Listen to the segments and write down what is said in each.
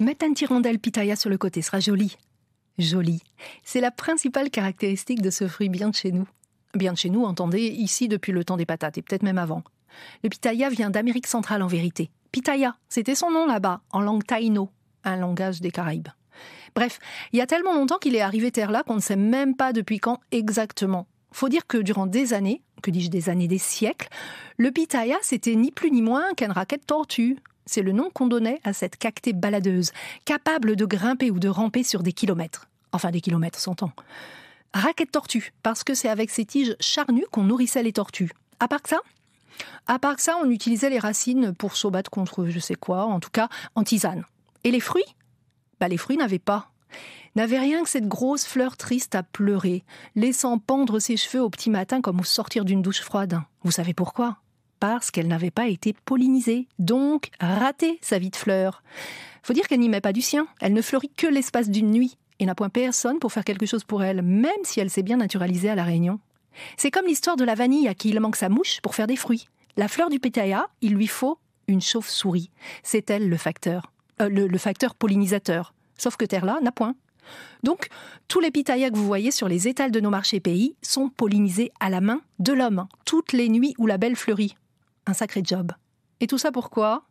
Mettre un tirandel pitaya sur le côté sera joli. Joli. C'est la principale caractéristique de ce fruit bien de chez nous. Bien de chez nous, entendez, ici depuis le temps des patates et peut-être même avant. Le pitaya vient d'Amérique centrale en vérité. Pitaya, c'était son nom là-bas, en langue taïno, un langage des Caraïbes. Bref, il y a tellement longtemps qu'il est arrivé terre-là qu'on ne sait même pas depuis quand exactement. Faut dire que durant des années, que dis-je des années, des siècles, le pitaya, c'était ni plus ni moins qu'un raquette tortue, c'est le nom qu'on donnait à cette cactée baladeuse, capable de grimper ou de ramper sur des kilomètres. Enfin, des kilomètres, s'entend. Raquette tortue, parce que c'est avec ces tiges charnues qu'on nourrissait les tortues. À part ça, à part ça, on utilisait les racines pour se battre contre je sais quoi, en tout cas en tisane. Et les fruits bah, Les fruits n'avaient pas. N'avaient rien que cette grosse fleur triste à pleurer, laissant pendre ses cheveux au petit matin comme au sortir d'une douche froide. Vous savez pourquoi parce qu'elle n'avait pas été pollinisée, donc ratée sa vie de fleur. Faut dire qu'elle n'y met pas du sien, elle ne fleurit que l'espace d'une nuit et n'a point personne pour faire quelque chose pour elle, même si elle s'est bien naturalisée à La Réunion. C'est comme l'histoire de la vanille à qui il manque sa mouche pour faire des fruits. La fleur du pétaya, il lui faut une chauve-souris. C'est elle le facteur, euh, le, facteur pollinisateur. Sauf que Terla n'a point. Donc, tous les pitayas que vous voyez sur les étals de nos marchés pays sont pollinisés à la main de l'homme, toutes les nuits où la belle fleurit un sacré job. Et tout ça pourquoi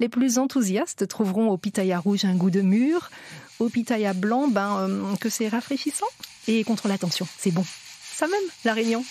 Les plus enthousiastes trouveront au pitaya rouge un goût de mûr, au pitaya blanc ben, euh, que c'est rafraîchissant et contre la tension, c'est bon. Ça même, la Réunion.